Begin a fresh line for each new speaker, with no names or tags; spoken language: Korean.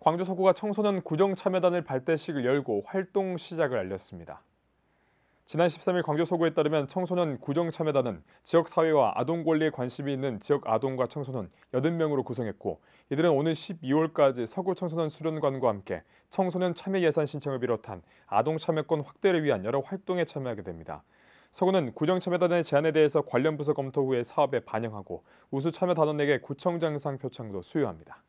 광주 서구가 청소년 구정 참여단을 발대식을 열고 활동 시작을 알렸습니다. 지난 13일 광주 서구에 따르면 청소년 구정 참여단은 지역 사회와 아동 권리에 관심이 있는 지역 아동과 청소년 80명으로 구성했고 이들은 오는 12월까지 서구 청소년 수련관과 함께 청소년 참여 예산 신청을 비롯한 아동 참여권 확대를 위한 여러 활동에 참여하게 됩니다. 서구는 구정참여단의 제안에 대해서 관련 부서 검토 후에 사업에 반영하고 우수 참여단원에게 구청장상 표창도 수여합니다.